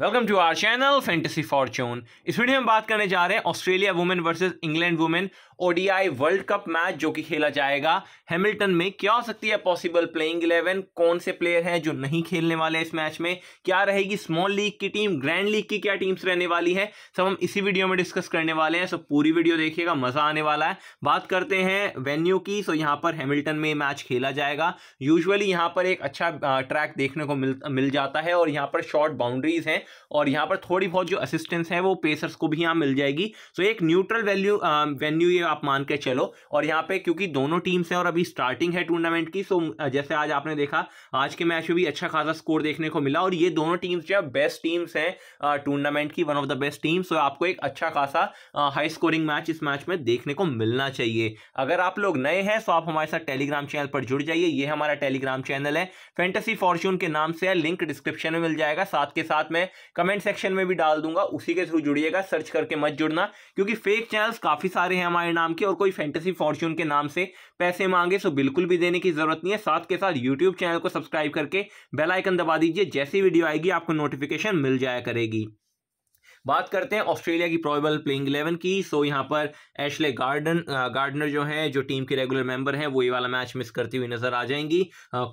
welcome to our channel fantasy fortune इस video में बात करने जा रहे हैं Australia women versus England women ODI world cup match जो कि खेला जाएगा हैमिल्टन में क्या हो सकती है पॉसिबल प्लेइंग इलेवन कौन से प्लेयर हैं जो नहीं खेलने वाले इस मैच में क्या रहेगी स्मॉल लीग की टीम ग्रैंड लीग की क्या टीम्स रहने वाली है सब हम इसी वीडियो में डिस्कस करने वाले हैं सो पूरी वीडियो देखिएगा मजा आने वाला है बात करते हैं वेन्यू की सो यहाँ पर हैमिल्टन में मैच खेला जाएगा यूजअली यहाँ पर एक अच्छा ट्रैक देखने को मिल मिल जाता है और यहाँ पर शॉर्ट बाउंड्रीज हैं और यहाँ पर थोड़ी बहुत जो असिस्टेंस है वो पेसर्स को भी यहाँ मिल जाएगी सो एक न्यूट्रल वैल्यू वेन्यू ये आप मान के चलो और यहाँ पे क्योंकि दोनों टीम्स हैं और अभी स्टार्टिंग है टूर्नामेंट की सो जैसे आज आपने देखा आज के मैच में भी अच्छा खासा स्कोर देखने को मिला और ये दोनों टीम्स जो बेस्ट टीम्स हैं टूर्नामेंट की one of the best teams so आपको एक अच्छा खासा हाई स्कोरिंग मैच इस मैच में देखने को मिलना चाहिए अगर आप लोग नए हैं तो आप हमारे साथ टेलीग्राम चैनल पर जुड़ जाइए ये हमारा टेलीग्राम चैनल है फेंटेसी फॉर्च्यून के नाम से लिंक डिस्क्रिप्शन में मिल जाएगा साथ के साथ में कमेंट सेक्शन में भी डाल दूंगा उसी के थ्रू जुड़िएगा सर्च करके मत जुड़ना क्योंकि फेक चैनल्स काफ़ी सारे हैं हमारे नाम के और कोई फैंटेसी फॉर्च्यून के नाम से पैसे मांगे सो तो बिल्कुल भी देने की ज़रूरत नहीं है साथ के साथ यूट्यूब चैनल को सब्सक्राइब करके बेलाइकन दबा दीजिए जैसी वीडियो आएगी आपको नोटिफिकेशन मिल जाया करेगी बात करते हैं ऑस्ट्रेलिया की प्रोबेबल प्लेइंग इलेवन की सो यहाँ पर एशले गार्डन गार्डनर जो है जो टीम के रेगुलर मेंबर हैं वो ये वाला मैच मिस करती हुई नजर आ जाएंगी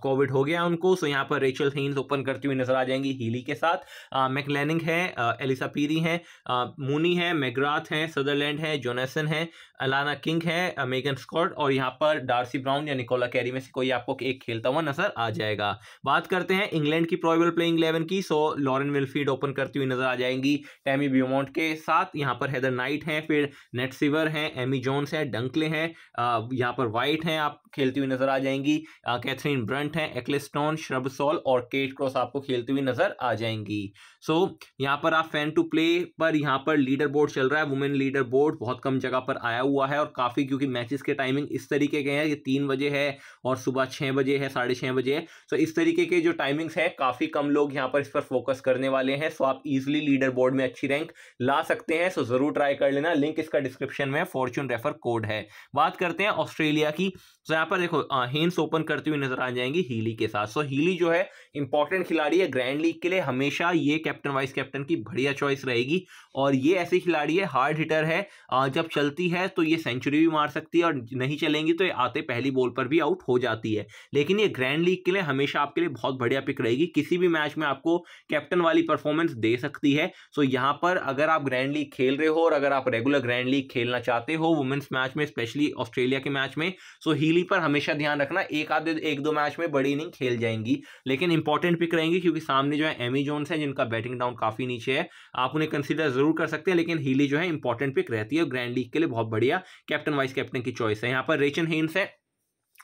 कोविड हो गया उनको सो यहाँ पर रेचल हीन्स ओपन करती हुई नजर आ जाएंगी हीली के साथ मैकलैनिंग है एलिसा पीरी है मूनी है मैग्राथ है सदरलैंड है जोनेसन है अलाना किंग है मेगन स्कॉट और यहाँ पर डार्सी ब्राउन या निकोला कैरी में से कोई आपको एक खेलता हुआ नजर आ जाएगा बात करते हैं इंग्लैंड की प्रोबेबल प्लेइंग इलेवन की सो लॉरेन विलफीड ओपन करती हुई नजर आ जाएंगी टैम एमी ब्यूमोंट के साथ यहाँ पर हैदर नाइट हैं फिर नेटसिवर हैं एमी जोन्स हैं डंकले हैं यहाँ पर वाइट हैं आप खेलती हुई नजर आ जाएंगी कैथरीन ब्रंट है एक्लिस्टॉन श्रबसोल और केट क्रॉस आपको खेलती हुई नजर आ जाएंगी सो so, यहाँ पर आप फैन टू प्ले पर यहाँ पर लीडर बोर्ड चल रहा है वुमेन लीडर बोर्ड बहुत कम जगह पर आया हुआ है और काफ़ी क्योंकि मैचेस के टाइमिंग इस तरीके के हैं ये तीन बजे है और सुबह छह बजे है साढ़े छह बजे है सो so, इस तरीके के जो टाइमिंग्स है काफ़ी कम लोग यहाँ पर इस पर फोकस करने वाले हैं सो so, आप इजिली लीडर बोर्ड में अच्छी रैंक ला सकते हैं सो so, ज़रूर ट्राई कर लेना लिंक इसका डिस्क्रिप्शन में फॉर्चून रेफर कोड है बात करते हैं ऑस्ट्रेलिया की सो यहाँ पर देखो हेन्स ओपन करती हुई नजर आ जाएंगी हीली के साथ सो हीली जो है इंपॉर्टेंट खिलाड़ी है ग्रैंड लीग के लिए हमेशा ये कैप्टन वाइस कैप्टन की बढ़िया चॉइस रहेगी और ये ऐसी खिलाड़ी है हार्ड हिटर है जब चलती है तो ये सेंचुरी भी मार सकती है और नहीं चलेंगी तो ये आते पहली बॉल पर भी आउट हो जाती है लेकिन ये ग्रैंड लीग के लिए हमेशा आपके लिए बहुत बढ़िया पिक रहेगी किसी भी मैच में आपको कैप्टन वाली परफॉर्मेंस दे सकती है सो यहाँ पर अगर आप ग्रैंड लीग खेल रहे हो और अगर आप रेगुलर ग्रैंड लीग खेलना चाहते हो वुमेंस मैच में स्पेशली ऑस्ट्रेलिया के मैच में सो हीली पर हमेशा ध्यान रखना एक आधे एक दो मैच में बड़ी इनिंग खेल जाएंगी लेकिन इंपॉर्टेंट पिक रहेंगी क्योंकि सामने जो है एमी जोन्स है जिनका बैटिंग डाउन काफ़ी नीचे है आप उन्हें कंसिडर जरूर कर सकते हैं लेकिन हीली जो है इंपॉर्टेंट पिक रहती है ग्रैंड लीग के लिए बहुत बढ़िया कैप्टन वाइस कैप्टन की चॉइस है यहाँ पर रेचन हेन्स है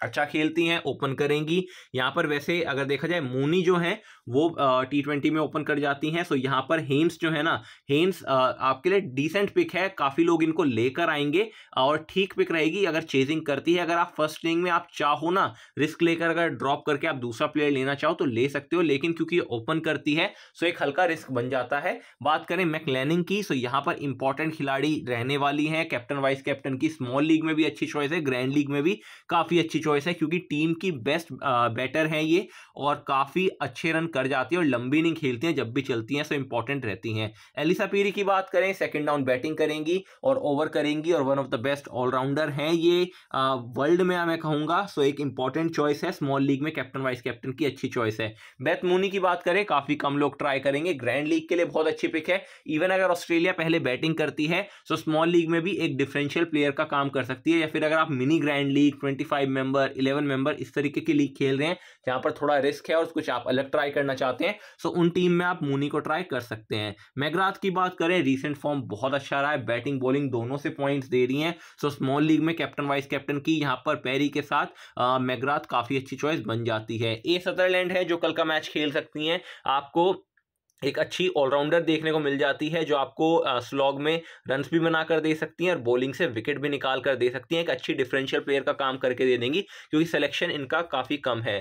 अच्छा खेलती हैं ओपन करेंगी यहाँ पर वैसे अगर देखा जाए मोनी जो है वो टी ट्वेंटी में ओपन कर जाती हैं सो यहाँ पर हेम्स जो है ना हेम्स आपके लिए डिसेंट पिक है काफ़ी लोग इनको लेकर आएंगे और ठीक पिक रहेगी अगर चेजिंग करती है अगर आप फर्स्ट इनिंग में आप चाहो ना रिस्क लेकर अगर ड्रॉप करके आप दूसरा प्लेयर लेना चाहो तो ले सकते हो लेकिन क्योंकि ओपन करती है सो एक हल्का रिस्क बन जाता है बात करें मैकलैनिंग की सो यहाँ पर इंपॉर्टेंट खिलाड़ी रहने वाली हैं कैप्टन वाइस कैप्टन की स्मॉल लीग में भी अच्छी चॉइस है ग्रैंड लीग में भी काफ़ी अच्छी चॉइस है क्योंकि टीम की बेस्ट बैटर हैं ये और काफ़ी अच्छे रन कर जाती है और लंबी नहीं खेलती हैं जब भी चलती हैं सो इंपॉर्टेंट रहती हैं एलिसा पीरी की बात करें सेकेंड डाउन बैटिंग करेंगी और ओवर करेंगी और one of the best allrounder हैं ये वर्ल्ड में मैं कहूँगा सो एक इंपॉर्टेंट चॉइस है स्मॉल लीग में कैप्टन वाइस कैप्टन की अच्छी चॉइस है बैथ मूनी की बात करें काफ़ी कम लोग ट्राई करेंगे ग्रैंड लीग के लिए बहुत अच्छी पिक है इवन अगर ऑस्ट्रेलिया पहले बैटिंग करती है सो स्मॉल लीग में भी एक डिफरेंशियल प्लेयर का काम कर सकती है या फिर अगर आप mini grand league twenty five member eleven member इस तरीके की लीग खेल रहे हैं जहाँ पर थोड़ा रिस्क है और कुछ आप अलग ट्राई करना चाहते हैं सो उन टीम में आप मूनी को ट्राई कर सकते हैं मैगराथ की बात करें रिसेंट फॉर्म बहुत अच्छा रहा है बैटिंग बॉलिंग दोनों से पॉइंट्स दे रही हैं सो स्मॉल लीग में कैप्टन वाइस कैप्टन की यहाँ पर पैरी के साथ मैगराथ काफ़ी अच्छी चॉइस बन जाती है ए सदरलैंड है जो कल का मैच खेल सकती हैं आपको एक अच्छी ऑलराउंडर देखने को मिल जाती है जो आपको स्लॉग में रन्स भी बना कर दे सकती हैं और बॉलिंग से विकेट भी निकाल कर दे सकती हैं एक अच्छी डिफरेंशियल प्लेयर का काम करके दे देंगी क्योंकि सिलेक्शन इनका काफ़ी कम है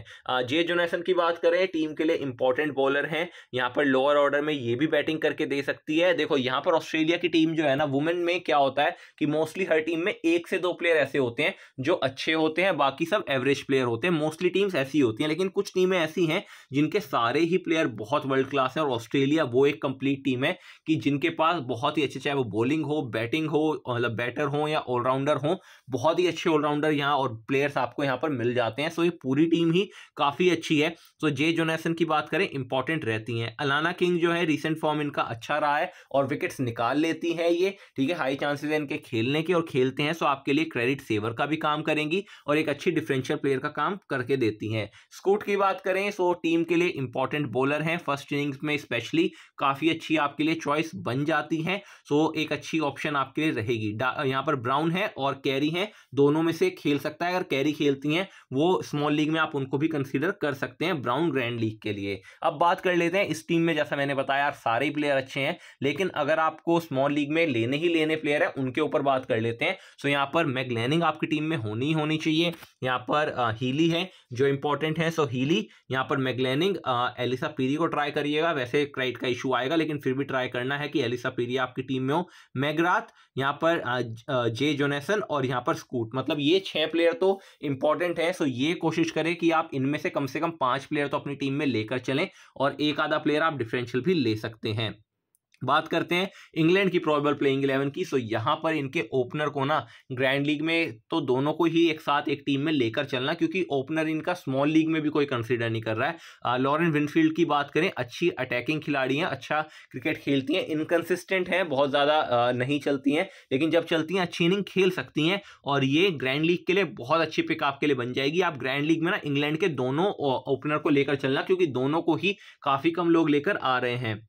जे जोनेसन की बात करें टीम के लिए इंपॉर्टेंट बॉलर हैं यहाँ पर लोअर ऑर्डर में ये भी बैटिंग करके दे सकती है देखो यहाँ पर ऑस्ट्रेलिया की टीम जो है ना वुमेन में क्या होता है कि मोस्टली हर टीम में एक से दो प्लेयर ऐसे होते हैं जो अच्छे होते हैं बाकी सब एवरेज प्लेयर होते हैं मोस्टली टीम्स ऐसी होती हैं लेकिन कुछ टीमें ऐसी हैं जिनके सारे ही प्लेयर बहुत वर्ल्ड क्लास हैं और ऑस्ट्रेलिया वो एक कंप्लीट टीम है कि जिनके पास बहुत ही अच्छे चाहे वो बॉलिंग हो बैटिंग हो मतलब बैटर हो या ऑलराउंडर हो बहुत ही अच्छे ऑलराउंडर यहाँ और प्लेयर्स आपको यहाँ पर मिल जाते हैं सो ये पूरी टीम ही काफ़ी अच्छी है सो जे जोनेसन की बात करें इंपॉर्टेंट रहती हैं अलाना किंग जो है रिसेंट फॉर्म इनका अच्छा रहा है और विकेट्स निकाल लेती है ये ठीक है हाई चांसेस है इनके खेलने के और खेलते हैं सो आपके लिए क्रेडिट सेवर का भी काम करेंगी और एक अच्छी डिफरेंशियल प्लेयर का काम करके देती हैं स्कूट की बात करें सो टीम के लिए इंपॉर्टेंट बॉलर हैं फर्स्ट इनिंग्स में स्पेशली काफ़ी अच्छी आपके लिए चॉइस बन जाती हैं सो एक अच्छी ऑप्शन आपके लिए रहेगी यहाँ पर ब्राउन है और कैरी है दोनों में से खेल सकता है अगर कैरी खेलती हैं वो स्मॉल लीग में आप उनको भी कंसिडर कर सकते हैं ब्राउन ग्रैंड लीग के लिए अब बात कर लेते हैं इस टीम में जैसा मैंने बताया सारे प्लेयर अच्छे हैं लेकिन अगर आपको स्मॉल लीग में लेने ही लेने प्लेयर है उनके ऊपर बात कर लेते हैं सो यहाँ पर मैगलैनिंग आपकी टीम में होनी ही होनी चाहिए यहाँ पर हीली है जो इंपॉर्टेंट है सो हीली यहाँ पर मैगलैनिंग एलिसा पीरी को ट्राई करिएगा वैसे क्रेडिट का इशू आएगा लेकिन फिर भी ट्राई करना है कि एलिसा पीरिया आपकी टीम में हो मैगराथ यहाँ पर जे जोनेसन और यहाँ पर स्कूट मतलब ये छह प्लेयर तो इंपॉर्टेंट है सो ये कोशिश करें कि आप इनमें से कम से कम पांच प्लेयर तो अपनी टीम में लेकर चलें और एक आधा प्लेयर आप डिफरेंशियल भी ले सकते हैं बात करते हैं इंग्लैंड की प्रॉबल प्लेइंग इलेवन की सो यहाँ पर इनके ओपनर को ना ग्रैंड लीग में तो दोनों को ही एक साथ एक टीम में लेकर चलना क्योंकि ओपनर इनका स्मॉल लीग में भी कोई कंसीडर नहीं कर रहा है लॉरेंस विनफील्ड की बात करें अच्छी अटैकिंग खिलाड़ी हैं अच्छा क्रिकेट खेलती हैं इनकन्सिस्टेंट हैं बहुत ज़्यादा नहीं चलती हैं लेकिन जब चलती हैं अच्छी इनिंग खेल सकती हैं और ये ग्रैंड लीग के लिए बहुत अच्छी पिक आपके लिए बन जाएगी आप ग्रैंड लीग में ना इंग्लैंड के दोनों ओपनर को लेकर चलना क्योंकि दोनों को ही काफ़ी कम लोग लेकर आ रहे हैं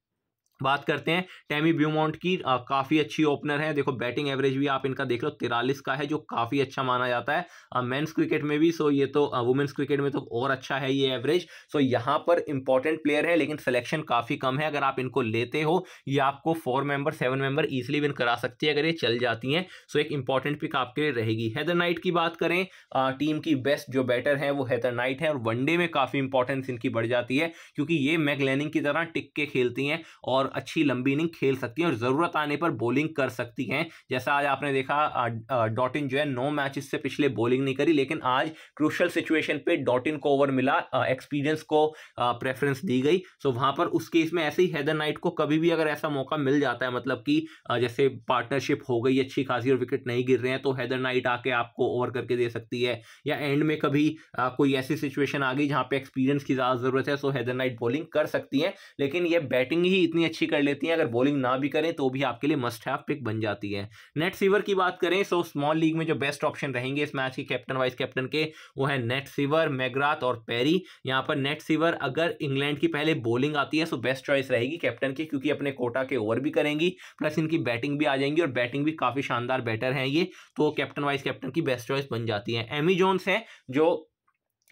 बात करते हैं टैमी ब्यूमाउंट की काफ़ी अच्छी ओपनर है देखो बैटिंग एवरेज भी आप इनका देख लो तिरालीस का है जो काफ़ी अच्छा माना जाता है मेंस क्रिकेट में भी सो ये तो वुमेंस क्रिकेट में तो और अच्छा है ये एवरेज सो यहाँ पर इंपॉर्टेंट प्लेयर है लेकिन सिलेक्शन काफ़ी कम है अगर आप इनको लेते हो ये आपको four member seven member easily win करा सकती है अगर ये चल जाती हैं सो एक इंपॉर्टेंट पिक आपके लिए रहेगी हैदर नाइट की बात करें टीम की बेस्ट जो बैटर है वो हैदर नाइट है और वनडे में काफ़ी इंपॉर्टेंस इनकी बढ़ जाती है क्योंकि ये मैगलैनिंग की तरह टिक के खेलती हैं और और अच्छी लंबी इनिंग खेल सकती हैं और ज़रूरत आने पर बॉलिंग कर सकती हैं जैसा आज आपने देखा डॉटिन जो है नौ मैच से पिछले बॉलिंग नहीं करी लेकिन आज क्रूशल सिचुएशन पे डॉटिन को ओवर मिला एक्सपीरियंस को प्रेफरेंस दी गई सो वहाँ पर उस केस में ऐसे ही हैदर नाइट को कभी भी अगर ऐसा मौका मिल जाता है मतलब कि जैसे पार्टनरशिप हो गई अच्छी खासी और विकेट नहीं गिर रहे हैं तो हैदर नाइट आके आपको ओवर करके दे सकती है या एंड में कभी कोई ऐसी सिचुएशन आ गई जहां पे एक्सपीरियंस की ज़्यादा ज़रूरत है सो हैदर नाइट बॉलिंग कर सकती है लेकिन ये बैटिंग ही इतनी अच्छी अच्छी कर लेती हैं अगर बॉलिंग ना भी करें तो भी आपके लिए मस्ट हैव पिक बन जाती है नेट सीवर की बात करें सो स्मॉल लीग में जो बेस्ट ऑप्शन रहेंगे इस मैच के कैप्टन वाइस कैप्टन के वो है नेट सीवर मैग्राथ और पेरी यहाँ पर नेट सीवर अगर इंग्लैंड की पहले बॉलिंग आती है सो बेस्ट चॉइस रहेगी कैप्टन की क्योंकि अपने कोटा के ओवर भी करेंगी प्लस इनकी बैटिंग भी आ जाएंगी और बैटिंग भी काफ़ी शानदार बैटर हैं ये तो कैप्टन वाइस कैप्टन की बेस्ट चॉइस बन जाती है एमी जोन्स हैं जो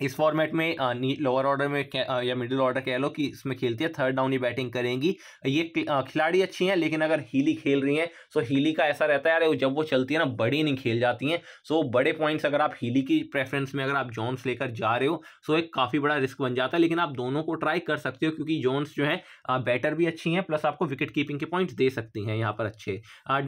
इस फॉर्मेट में लोअर ऑर्डर में या मिडिल ऑर्डर कह लो कि इसमें खेलती है थर्ड डाउन ही बैटिंग करेंगी ये खिलाड़ी अच्छी हैं लेकिन अगर हीली खेल रही हैं सो हीली का ऐसा रहता है अरे जब वो चलती है ना बड़ी नहीं खेल जाती हैं सो बड़े पॉइंट्स अगर आप हीली की प्रेफरेंस में अगर आप जॉन्स लेकर जा रहे हो सो एक काफ़ी बड़ा रिस्क बन जाता है लेकिन आप दोनों को ट्राई कर सकते हो क्योंकि जोन्स जो है बैटर भी अच्छी हैं प्लस आपको विकेट कीपिंग के पॉइंट्स दे सकती हैं यहाँ पर अच्छे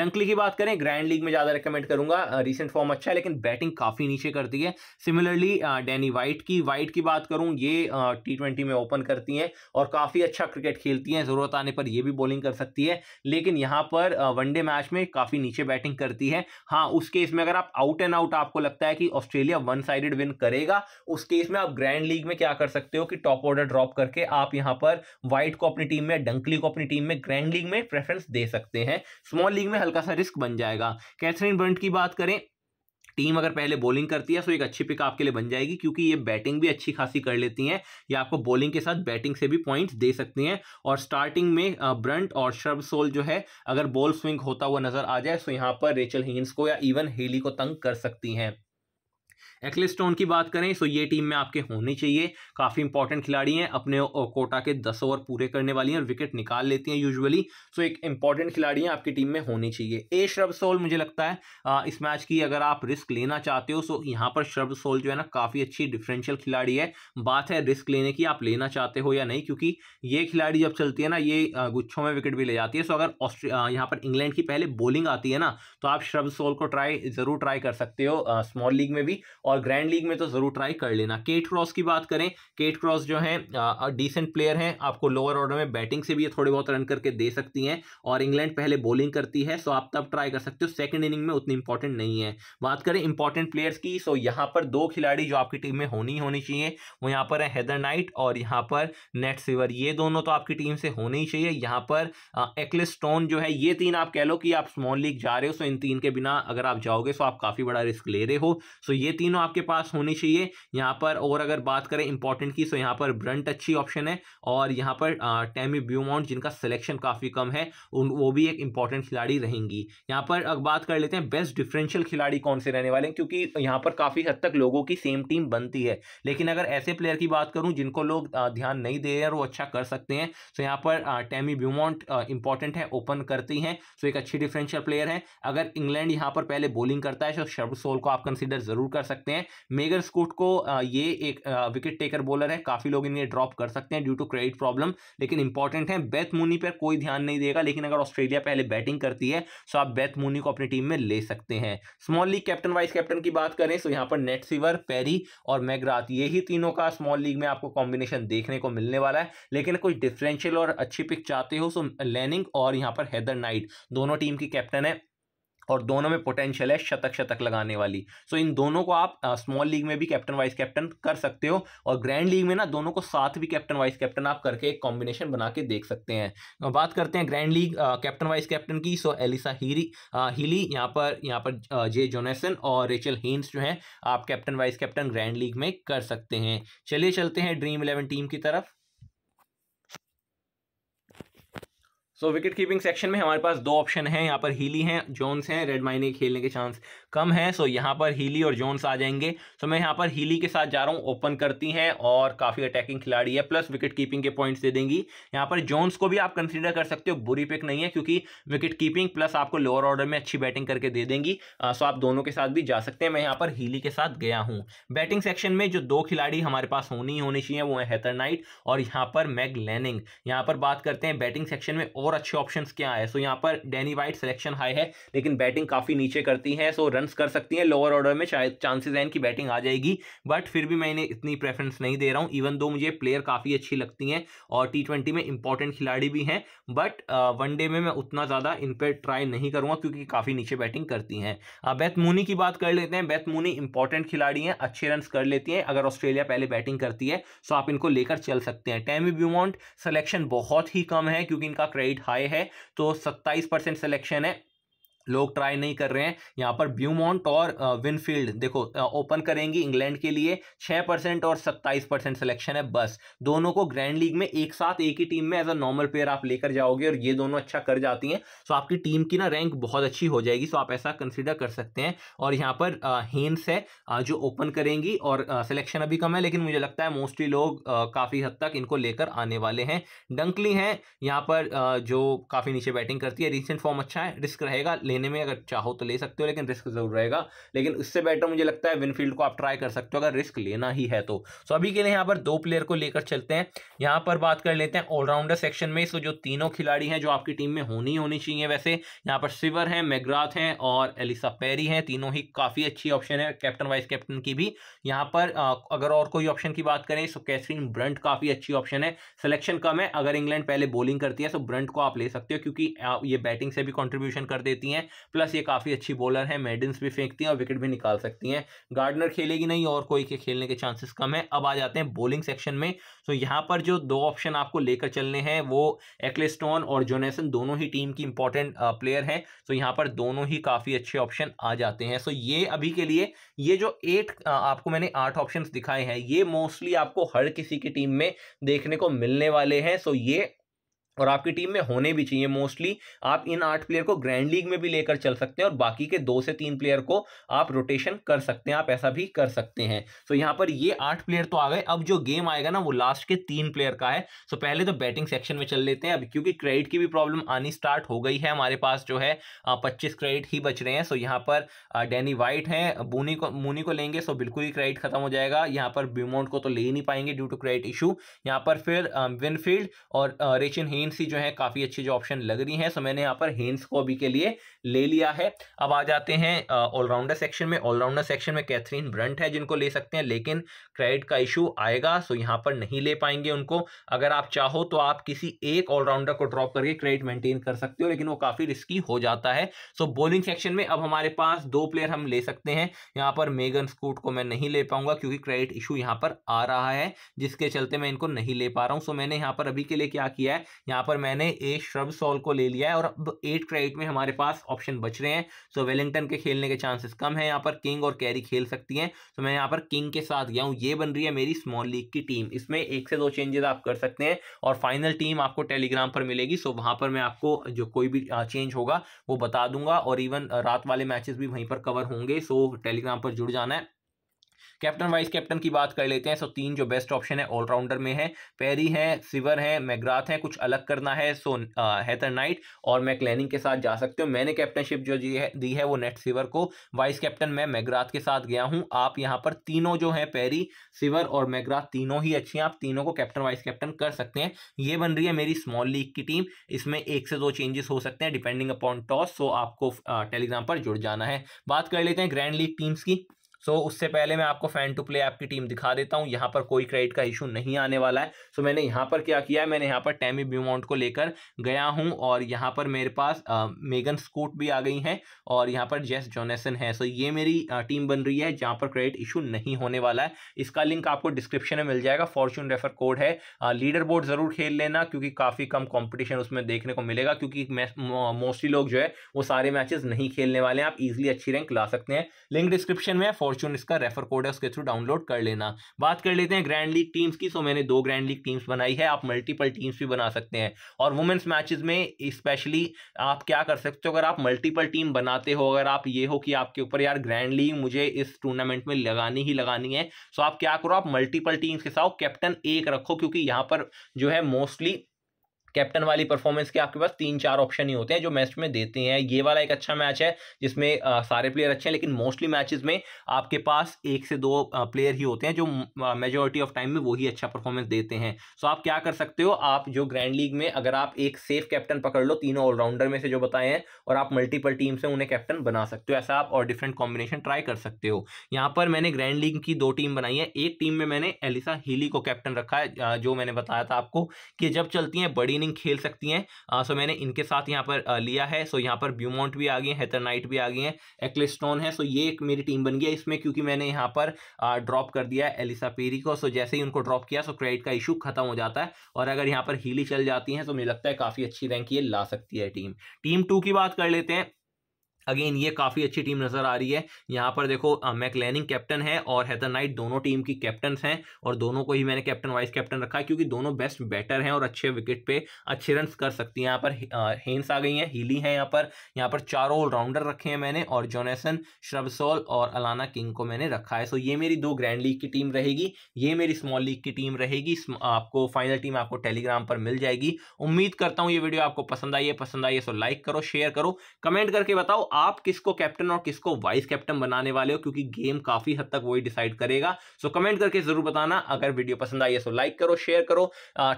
डंकली की बात करें ग्रैंड लीग में ज़्यादा रिकमेंड करूँगा रिसेंट फॉर्म अच्छा है लेकिन बैटिंग काफ़ी नीचे करती है सिमिलरली डैनी वाइट वाइट की वाइट की बात करूं ये टी ट्वेंटी में ओपन करती हैं और काफ़ी अच्छा क्रिकेट खेलती हैं ज़रूरत आने पर ये भी बॉलिंग कर सकती है लेकिन यहाँ पर वनडे मैच में काफ़ी नीचे बैटिंग करती है हाँ उस केस में अगर आप आउट एंड आउट आपको लगता है कि ऑस्ट्रेलिया वन साइडेड विन करेगा उस केस में आप ग्रैंड लीग में क्या कर सकते हो कि टॉप ऑर्डर ड्रॉप करके आप यहाँ पर वाइट को अपनी टीम में डंकली को अपनी टीम में ग्रैंड लीग में प्रेफरेंस दे सकते हैं स्मॉल लीग में हल्का सा रिस्क बन जाएगा कैथरीन ब्रंट की बात करें टीम अगर पहले बॉलिंग करती है तो एक अच्छी पिक आपके लिए बन जाएगी क्योंकि ये बैटिंग भी अच्छी खासी कर लेती हैं ये आपको बॉलिंग के साथ बैटिंग से भी पॉइंट्स दे सकती हैं और स्टार्टिंग में ब्रंट और शर्ब सोल जो है अगर बॉल स्विंग होता हुआ नजर आ जाए तो यहाँ पर रेचल हिगिन्स को या इवन हेली को तंग कर सकती हैं एक्लिस स्टोन की बात करें सो ये टीम में आपके होनी चाहिए काफ़ी इंपॉर्टेंट खिलाड़ी हैं अपने कोटा के दस ओवर पूरे करने वाली हैं और विकेट निकाल लेती हैं यूजुअली सो एक इंपॉर्टेंट खिलाड़ी हैं आपकी टीम में होनी चाहिए ए श्रब सोल मुझे लगता है आ, इस मैच की अगर आप रिस्क लेना चाहते हो सो यहाँ पर श्रब सोल जो है ना काफ़ी अच्छी डिफरेंशियल खिलाड़ी है बात है रिस्क लेने की आप लेना चाहते हो या नहीं क्योंकि ये खिलाड़ी जब चलती है ना ये गुच्छों में विकेट भी ले जाती है सो अगर ऑस्ट्रे यहाँ पर इंग्लैंड की पहले बॉलिंग आती है ना तो आप श्रब सोल को ट्राई ज़रूर ट्राई कर सकते हो स्मॉल लीग में भी और ग्रैंड लीग में तो ज़रूर ट्राई कर लेना केट क्रॉस की बात करें केट क्रॉस जो है डिसेंट प्लेयर हैं आपको लोअर ऑर्डर में बैटिंग से भी ये थोड़े बहुत रन करके दे सकती हैं और इंग्लैंड पहले बॉलिंग करती है सो आप तब ट्राई कर सकते हो सेकेंड इनिंग में उतनी इंपॉर्टेंट नहीं है बात करें इंपॉर्टेंट प्लेयर्स की सो यहाँ पर दो खिलाड़ी जो आपकी टीम में होनी होनी चाहिए वो यहाँ पर है हैदर नाइट और यहाँ पर नेट सिवर ये दोनों तो आपकी टीम से होने ही चाहिए यहाँ पर एक्लिस स्टोन जो है ये तीन आप कह लो कि आप स्मॉल लीग जा रहे हो सो इन तीन के बिना अगर आप जाओगे सो आप काफ़ी बड़ा रिस्क ले रहे हो सो ये तीनों तीनों आपके पास होनी चाहिए यहाँ पर और अगर बात करें इंपॉर्टेंट की तो यहाँ पर ब्रंट अच्छी ऑप्शन है और यहाँ पर टैमी ब्यूमाउंट जिनका सिलेक्शन काफ़ी कम है उन वो भी एक इंपॉर्टेंट खिलाड़ी रहेंगी यहाँ पर अब बात कर लेते हैं बेस्ट डिफरेंशियल खिलाड़ी कौन से रहने वाले हैं क्योंकि यहाँ पर काफ़ी हद तक लोगों की सेम टीम बनती है लेकिन अगर ऐसे प्लेयर की बात करूँ जिनको लोग ध्यान नहीं दे रहे और वो अच्छा कर सकते हैं तो यहाँ पर टैमी ब्यूमाउंट इंपॉर्टेंट है ओपन करती हैं तो एक अच्छी डिफरेंशियल प्लेयर है अगर इंग्लैंड यहाँ पर पहले बॉलिंग करता है तो शर्ब सोल को आप कंसिडर जरूर कर सकते सकते हैं मेगर स्कूट को ये एक विकेट टेकर बॉलर है काफ़ी लोग इन्हें ड्रॉप कर सकते हैं ड्यू टू क्रेडिट प्रॉब्लम लेकिन इंपॉर्टेंट है बेथ मुनी पर कोई ध्यान नहीं देगा लेकिन अगर ऑस्ट्रेलिया पहले बैटिंग करती है तो आप बेथ मुनी को अपनी टीम में ले सकते हैं small league captain vice captain की बात करें तो यहां पर नेट सीवर पेरी और मैगरात यही तीनों का स्मॉल लीग में आपको कॉम्बिनेशन देखने को मिलने वाला है लेकिन कोई डिफरेंशियल और अच्छी पिक चाहते हो सो तो लेनिंग और यहां पर हैदर नाइट दोनों टीम की कैप्टन है और दोनों में पोटेंशियल है शतक शतक लगाने वाली सो so, इन दोनों को आप स्मॉल लीग में भी कैप्टन वाइस कैप्टन कर सकते हो और ग्रैंड लीग में ना दोनों को साथ भी कैप्टन वाइस कैप्टन आप करके एक कॉम्बिनेशन बना के देख सकते हैं बात करते हैं grand league captain vice captain की सो एलिसा हीरी आ, हीली यहाँ पर यहाँ पर जे जोनेसन और रेचल हेन्स जो हैं आप captain vice captain grand league में कर सकते हैं चलिए चलते हैं ड्रीम इलेवन टीम की तरफ सो विकेट कीपिंग सेक्शन में हमारे पास दो ऑप्शन हैं यहाँ पर हीली हैं जोन्स हैं रेड माइने खेलने के चांस कम हैं सो so यहाँ पर हीली और जोन्स आ जाएंगे सो so मैं यहाँ पर हीली के साथ जा रहा हूँ ओपन करती हैं और काफ़ी अटैकिंग खिलाड़ी है प्लस विकेट कीपिंग के पॉइंट्स दे देंगी यहाँ पर जोन्स को भी आप कंसिडर कर सकते हो बुरी पिक नहीं है क्योंकि विकेट कीपिंग प्लस आपको लोअर ऑर्डर में अच्छी बैटिंग करके दे देंगी सो uh, आप दोनों के साथ भी जा सकते हैं मैं यहाँ पर हीली के साथ गया हूँ बैटिंग सेक्शन में जो दो खिलाड़ी हमारे पास होनी होनी चाहिए वो है हैथर नाइट और यहाँ पर मैग लैनिंग यहाँ पर बात करते हैं बैटिंग सेक्शन में और अच्छे ऑप्शन क्या है सो यहाँ पर डैनी वाइट सिलेक्शन हाई है लेकिन बैटिंग काफ़ी नीचे करती है सो रन कर सकती हैं लोअर ऑर्डर में शायद चांसेस हैं कि बैटिंग आ जाएगी बट फिर भी मैं इन्हें इतनी प्रेफरेंस नहीं दे रहा हूँ इवन दो मुझे प्लेयर काफ़ी अच्छी लगती हैं और टी ट्वेंटी में इंपॉर्टेंट खिलाड़ी भी हैं बट वनडे में मैं उतना ज़्यादा इन पर ट्राई नहीं करूँगा क्योंकि काफ़ी नीचे बैटिंग करती हैं मूनी की बात कर लेते हैं मूनी इंपॉर्टेंट खिलाड़ी हैं अच्छे रन कर लेती हैं अगर ऑस्ट्रेलिया पहले बैटिंग करती है सो आप इनको लेकर चल सकते हैं टैमी ब्यूमॉन्ट सिलेक्शन बहुत ही कम है क्योंकि इनका क्रेडिट हाई है तो 27 परसेंट सेलेक्शन है लोग ट्राई नहीं कर रहे हैं यहाँ पर ब्यूमॉन्ट और विनफील्ड देखो ओपन करेंगी इंग्लैंड के लिए छः परसेंट और सत्ताईस परसेंट सिलेक्शन है बस दोनों को ग्रैंड लीग में एक साथ एक ही टीम में एज अ नॉर्मल प्लेयर आप लेकर जाओगे और ये दोनों अच्छा कर जाती हैं सो आपकी टीम की ना रैंक बहुत अच्छी हो जाएगी सो आप ऐसा कंसिडर कर सकते हैं और यहाँ पर हेन्स है जो ओपन करेंगी और सिलेक्शन अभी कम है लेकिन मुझे लगता है मोस्टली लोग काफ़ी हद तक इनको लेकर आने वाले हैं डंकली हैं यहाँ पर जो काफ़ी नीचे बैटिंग करती है रिसेंट फॉर्म अच्छा है रिस्क रहेगा लेने में अगर चाहो तो ले सकते हो लेकिन रिस्क जरूर रहेगा लेकिन उससे बेटर मुझे लगता है विनफील्ड को आप ट्राई कर सकते हो अगर रिस्क लेना ही है तो सो अभी के लिए यहाँ पर दो प्लेयर को लेकर चलते हैं यहाँ पर बात कर लेते हैं ऑलराउंडर सेक्शन में सो जो तीनों खिलाड़ी हैं जो आपकी टीम में होनी होनी चाहिए वैसे यहाँ पर सिवर हैं मेगराथ हैं और एलिसा पेरी हैं तीनों ही काफ़ी अच्छी ऑप्शन है कैप्टन वाइस कैप्टन की भी यहाँ पर अगर और कोई ऑप्शन की बात करें सो कैसरीन ब्रंट काफ़ी अच्छी ऑप्शन है सिलेक्शन कम है अगर इंग्लैंड पहले बॉलिंग करती है सो ब्रंट को आप ले सकते हो क्योंकि ये बैटिंग से भी कॉन्ट्रीब्यूशन कर देती हैं प्लस ये काफ़ी अच्छी बॉलर है मेडन्स भी फेंकती हैं और विकेट भी निकाल सकती हैं गार्डनर खेलेगी नहीं और कोई के खेलने के चांसेस कम है अब आ जाते हैं बॉलिंग सेक्शन में तो यहाँ पर जो दो ऑप्शन आपको लेकर चलने हैं वो एक्लेस्टोन और जोनेसन दोनों ही टीम की इंपॉर्टेंट प्लेयर हैं तो यहाँ पर दोनों ही काफ़ी अच्छे ऑप्शन आ जाते हैं सो ये अभी के लिए ये जो एट आपको मैंने आठ ऑप्शन दिखाए हैं ये मोस्टली आपको हर किसी की टीम में देखने को मिलने वाले हैं सो ये और आपकी टीम में होने भी चाहिए मोस्टली आप इन आठ प्लेयर को ग्रैंड लीग में भी लेकर चल सकते हैं और बाकी के दो से तीन प्लेयर को आप रोटेशन कर सकते हैं आप ऐसा भी कर सकते हैं सो so, यहाँ पर ये आठ प्लेयर तो आ गए अब जो गेम आएगा ना वो लास्ट के तीन प्लेयर का है सो so, पहले तो बैटिंग सेक्शन में चल लेते हैं अब क्योंकि क्रेडिट की भी प्रॉब्लम आनी स्टार्ट हो गई है हमारे पास जो है पच्चीस क्रेडिट ही बच रहे हैं सो so, यहाँ पर डैनी वाइट है बूनी को मूनी को लेंगे सो बिल्कुल ही क्रेडिट खत्म हो जाएगा यहाँ पर ब्यूमोंट को तो ले ही नहीं पाएंगे ड्यू टू क्रेडिट इशू यहाँ पर फिर विनफील्ड और रेचिन हीन हेन्स ही जो है काफ़ी अच्छी जो ऑप्शन लग रही हैं सो मैंने यहाँ पर हेन्स को अभी के लिए ले लिया है अब आ जाते हैं ऑलराउंडर सेक्शन में ऑलराउंडर सेक्शन में कैथरीन ब्रंट है जिनको ले सकते हैं लेकिन क्रेडिट का इशू आएगा सो यहाँ पर नहीं ले पाएंगे उनको अगर आप चाहो तो आप किसी एक ऑलराउंडर को ड्रॉप करके क्रेडिट मेंटेन कर सकते हो लेकिन वो काफ़ी रिस्की हो जाता है सो बॉलिंग सेक्शन में अब हमारे पास दो प्लेयर हम ले सकते हैं यहाँ पर मेगन स्कूट को मैं नहीं ले पाऊंगा क्योंकि क्रेडिट इशू यहाँ पर आ रहा है जिसके चलते मैं इनको नहीं ले पा रहा हूँ सो मैंने यहाँ पर अभी के लिए क्या किया है यहाँ पर मैंने ए श्रब सॉल को ले लिया है और अब एट क्रेडिट में हमारे पास ऑप्शन बच रहे हैं सो वेलिंगटन के खेलने के चांसेस कम है यहाँ पर किंग और कैरी खेल सकती हैं तो मैं यहाँ पर किंग के साथ गया हूँ ये बन रही है मेरी स्मॉल लीग की टीम इसमें एक से दो चेंजेस आप कर सकते हैं और फाइनल टीम आपको टेलीग्राम पर मिलेगी सो वहाँ पर मैं आपको जो कोई भी चेंज होगा वो बता दूंगा और इवन रात वाले मैचेस भी वहीं पर कवर होंगे सो टेलीग्राम पर जुड़ जाना है कैप्टन वाइस कैप्टन की बात कर लेते हैं सो तीन जो बेस्ट ऑप्शन है ऑलराउंडर में है पेरी है सिवर है मैग्राथ है कुछ अलग करना है सो हैथर नाइट और मैकलैनिंग के साथ जा सकते हो मैंने कैप्टनशिप जो दी है वो नेट सिवर को वाइस कैप्टन मैं मैग्राथ के साथ गया हूँ आप यहाँ पर तीनों जो है पेरी सिवर और मैग्राथ तीनों ही अच्छी हैं आप तीनों को कैप्टन वाइस कैप्टन कर सकते हैं ये बन रही है मेरी स्मॉल लीग की टीम इसमें एक से दो चेंजेस हो सकते हैं डिपेंडिंग अपॉन टॉस सो आपको टेलीग्राम पर जुड़ जाना है बात कर लेते हैं ग्रैंड लीग टीम्स की सो so, उससे पहले मैं आपको फैन टू प्ले ऐप की टीम दिखा देता हूँ यहाँ पर कोई क्रेडिट का इशू नहीं आने वाला है सो so, मैंने यहाँ पर क्या किया है मैंने यहाँ पर टैमी ब्यूमाउंट को लेकर गया हूँ और यहाँ पर मेरे पास आ, मेगन स्कूट भी आ गई हैं और यहाँ पर जेस जोनेसन है सो so, ये मेरी आ, टीम बन रही है जहाँ पर क्रेडिट इशू नहीं होने वाला है इसका लिंक आपको डिस्क्रिप्शन में मिल जाएगा फॉर्चून रेफर कोड है लीडर बोर्ड ज़रूर खेल लेना क्योंकि काफ़ी कम कॉम्पिटिशन उसमें देखने को मिलेगा क्योंकि मोस्टली लोग जो है वो सारे मैचेज नहीं खेलने वाले हैं आप इजिली अच्छी रैंक ला सकते हैं लिंक डिस्क्रिप्शन में है फॉर्चून इसका रेफर कोड है उसके थ्रू डाउनलोड कर लेना बात कर लेते हैं ग्रैंड लीग टीम्स की सो मैंने दो ग्रैंड लीग टीम्स बनाई है आप मल्टीपल टीम्स भी बना सकते हैं और वुमेंस मैचेस में स्पेशली आप क्या कर सकते हो अगर आप मल्टीपल टीम बनाते हो अगर आप ये हो कि आपके ऊपर यार ग्रैंड लीग मुझे इस टूर्नामेंट में लगानी ही लगानी है सो आप क्या करो आप मल्टीपल टीम्स के साथ कैप्टन एक रखो क्योंकि यहाँ पर जो है मोस्टली कैप्टन वाली परफॉर्मेंस के आपके पास तीन चार ऑप्शन ही होते हैं जो मैच में देते हैं ये वाला एक अच्छा मैच है जिसमें सारे प्लेयर अच्छे हैं लेकिन मोस्टली मैचेस में आपके पास एक से दो प्लेयर ही होते हैं जो मेजोरिटी ऑफ टाइम में वही अच्छा परफॉर्मेंस देते हैं सो आप क्या कर सकते हो आप जो ग्रैंड लीग में अगर आप एक सेफ कैप्टन पकड़ लो तीनों ऑलराउंडर में से जो बताए हैं और आप मल्टीपल टीम से उन्हें कैप्टन बना सकते हो ऐसा आप और डिफरेंट कॉम्बिनेशन ट्राई कर सकते हो यहाँ पर मैंने ग्रैंड लीग की दो टीम बनाई है एक टीम में मैंने एलिसा हिली को कैप्टन रखा है जो मैंने बताया था आपको कि जब चलती हैं बड़ी ओपनिंग खेल सकती हैं सो मैंने इनके साथ यहाँ पर लिया है सो यहाँ पर ब्यूमाउंट भी आ गए हैं हेथरनाइट भी आ गए हैं एक्लेस्टोन है सो ये एक मेरी टीम बन गई है इसमें क्योंकि मैंने यहाँ पर ड्रॉप कर दिया है एलिसा पेरी को सो जैसे ही उनको ड्रॉप किया सो क्रेडिट का इशू खत्म हो जाता है और अगर यहाँ पर हीली चल जाती हैं तो मुझे लगता है काफ़ी अच्छी रैंक ये ला सकती है टीम टीम टू की बात कर लेते हैं अगेन ये काफ़ी अच्छी टीम नज़र आ रही है यहाँ पर देखो मैकलैनिंग कैप्टन है और हैदर नाइट दोनों टीम की कैप्टन हैं और दोनों को ही मैंने कैप्टन वाइस कैप्टन रखा है क्योंकि दोनों बेस्ट बैटर हैं और अच्छे विकेट पे अच्छे रन कर सकती हैं यहाँ पर हेन्स आ गई हैं हीली हैं यहाँ पर यहाँ पर चारों ऑलराउंडर रखे हैं मैंने और जोनेसन श्रबसोल और अलाना किंग को मैंने रखा है सो ये मेरी दो ग्रैंड लीग की टीम रहेगी ये मेरी स्मॉल लीग की टीम रहेगी आपको फाइनल टीम आपको टेलीग्राम पर मिल जाएगी उम्मीद करता हूँ ये वीडियो आपको पसंद आई है पसंद आई है सो तो लाइक करो शेयर करो कमेंट करके बताओ आप किसको कैप्टन और किसको वाइस कैप्टन बनाने वाले हो क्योंकि गेम काफी हद तक वही डिसाइड करेगा सो कमेंट करके जरूर बताना अगर वीडियो पसंद आई है सो लाइक करो शेयर करो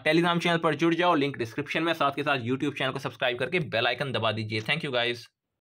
टेलीग्राम चैनल पर जुड़ जाओ लिंक डिस्क्रिप्शन में साथ के साथ यूट्यूब चैनल को सब्सक्राइब करके बेलाइकन दबा दीजिए थैंक यू गाइज़